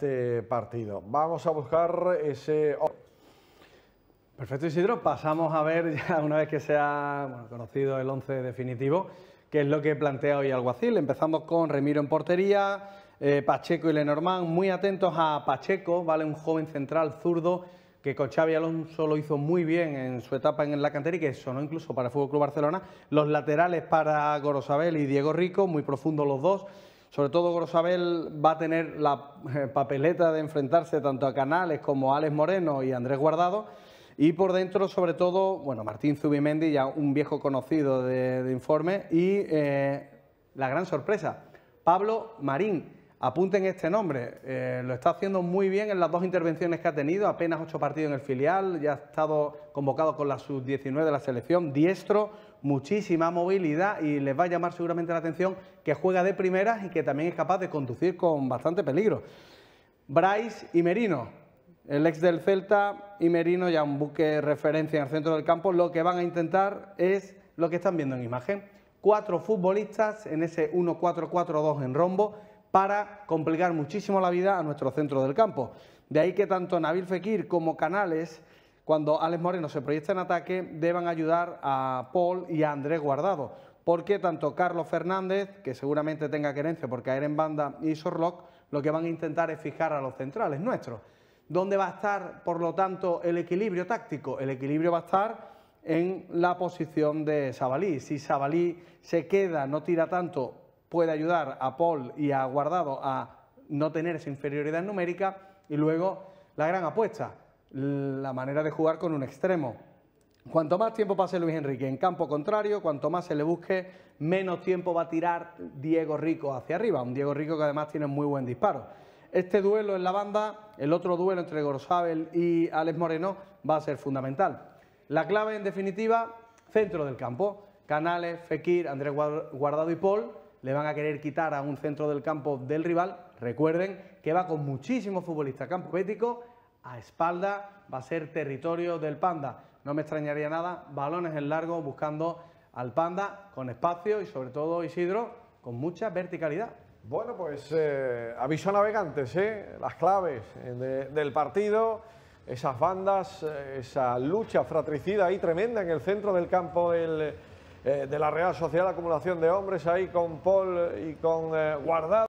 Este partido. Vamos a buscar ese... Perfecto Isidro, pasamos a ver ya una vez que se ha conocido el 11 definitivo, qué es lo que plantea hoy Alguacil. Empezamos con Remiro en portería, eh, Pacheco y Lenormand, muy atentos a Pacheco, vale un joven central zurdo que con Xavi Alonso lo hizo muy bien en su etapa en la cantera y que sonó incluso para el Fútbol Club Barcelona. Los laterales para Gorosabel y Diego Rico, muy profundos los dos. Sobre todo Grosabel va a tener la eh, papeleta de enfrentarse tanto a Canales como a Alex Moreno y Andrés Guardado. Y por dentro, sobre todo, bueno, Martín Zubimendi, ya un viejo conocido de, informe, y eh, la gran sorpresa, Pablo Marín, Apunten este nombre, eh, lo está haciendo muy bien en las dos intervenciones que ha tenido, apenas ocho partidos en el filial, ya ha estado convocado con la sub-19 de la selección, diestro, muchísima movilidad y les va a llamar seguramente la atención que juega de primeras y que también es capaz de conducir con bastante peligro. Bryce y Merino, el ex del Celta y Merino, ya un buque referencia en el centro del campo, lo que van a intentar es lo que están viendo en imagen. Cuatro futbolistas en ese 1-4-4-2 en rombo para complicar muchísimo la vida a nuestro centro del campo. De ahí que tanto Nabil Fekir como Canales, cuando Alex Moreno se proyecta en ataque, deban ayudar a Paul y a Andrés Guardado, porque tanto Carlos Fernández, que seguramente tenga querencia por caer en banda, y Sorlock, lo que van a intentar es fijar a los centrales nuestros. ¿Dónde va a estar, por lo tanto, el equilibrio táctico? El equilibrio va a estar en la posición de Sabalí. Si Sabalí se queda, no tira tanto puede ayudar a Paul y a Guardado a no tener esa inferioridad numérica. Y luego la gran apuesta, la manera de jugar con un extremo. Cuanto más tiempo pase Luis Enrique en campo contrario, cuanto más se le busque, menos tiempo va a tirar Diego Rico hacia arriba. Un Diego Rico que además tiene muy buen disparo. Este duelo en la banda, el otro duelo entre Gorsabel y Alex Moreno, va a ser fundamental. La clave, en definitiva, centro del campo. Canales, Fekir, Andrés Guardado y Paul le van a querer quitar a un centro del campo del rival. Recuerden que va con muchísimos futbolistas ...campo ético, a espalda, va a ser territorio del Panda. No me extrañaría nada, balones en largo buscando al Panda con espacio y sobre todo Isidro con mucha verticalidad. Bueno, pues eh, aviso a navegantes, eh, las claves eh, del partido, esas bandas, esa lucha fratricida y tremenda en el centro del campo del eh, de la Real Sociedad, acumulación de hombres ahí con Paul y con eh, Guardado.